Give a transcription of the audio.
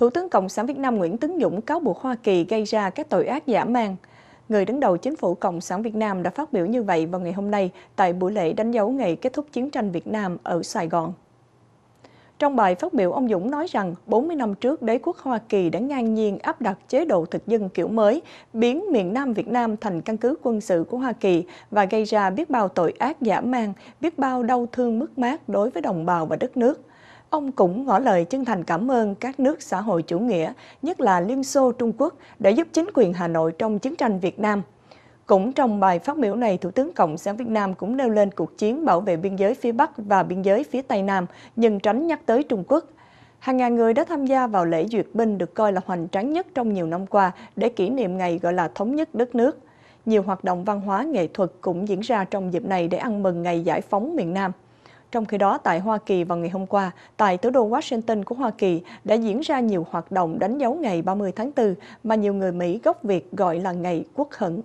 Thủ tướng Cộng sản Việt Nam Nguyễn Tấn Dũng cáo buộc Hoa Kỳ gây ra các tội ác giả mang. Người đứng đầu chính phủ Cộng sản Việt Nam đã phát biểu như vậy vào ngày hôm nay tại buổi lễ đánh dấu ngày kết thúc chiến tranh Việt Nam ở Sài Gòn. Trong bài phát biểu, ông Dũng nói rằng 40 năm trước, đế quốc Hoa Kỳ đã ngang nhiên áp đặt chế độ thực dân kiểu mới, biến miền Nam Việt Nam thành căn cứ quân sự của Hoa Kỳ và gây ra biết bao tội ác giả mang, biết bao đau thương mất mát đối với đồng bào và đất nước. Ông cũng ngỏ lời chân thành cảm ơn các nước xã hội chủ nghĩa, nhất là Liên Xô Trung Quốc, đã giúp chính quyền Hà Nội trong chiến tranh Việt Nam. Cũng trong bài phát biểu này, Thủ tướng Cộng sản Việt Nam cũng nêu lên cuộc chiến bảo vệ biên giới phía Bắc và biên giới phía Tây Nam, nhưng tránh nhắc tới Trung Quốc. Hàng ngàn người đã tham gia vào lễ duyệt binh được coi là hoành tráng nhất trong nhiều năm qua để kỷ niệm ngày gọi là thống nhất đất nước. Nhiều hoạt động văn hóa nghệ thuật cũng diễn ra trong dịp này để ăn mừng ngày giải phóng miền Nam. Trong khi đó, tại Hoa Kỳ vào ngày hôm qua, tại thủ đô Washington của Hoa Kỳ đã diễn ra nhiều hoạt động đánh dấu ngày 30 tháng 4 mà nhiều người Mỹ gốc Việt gọi là Ngày Quốc hận.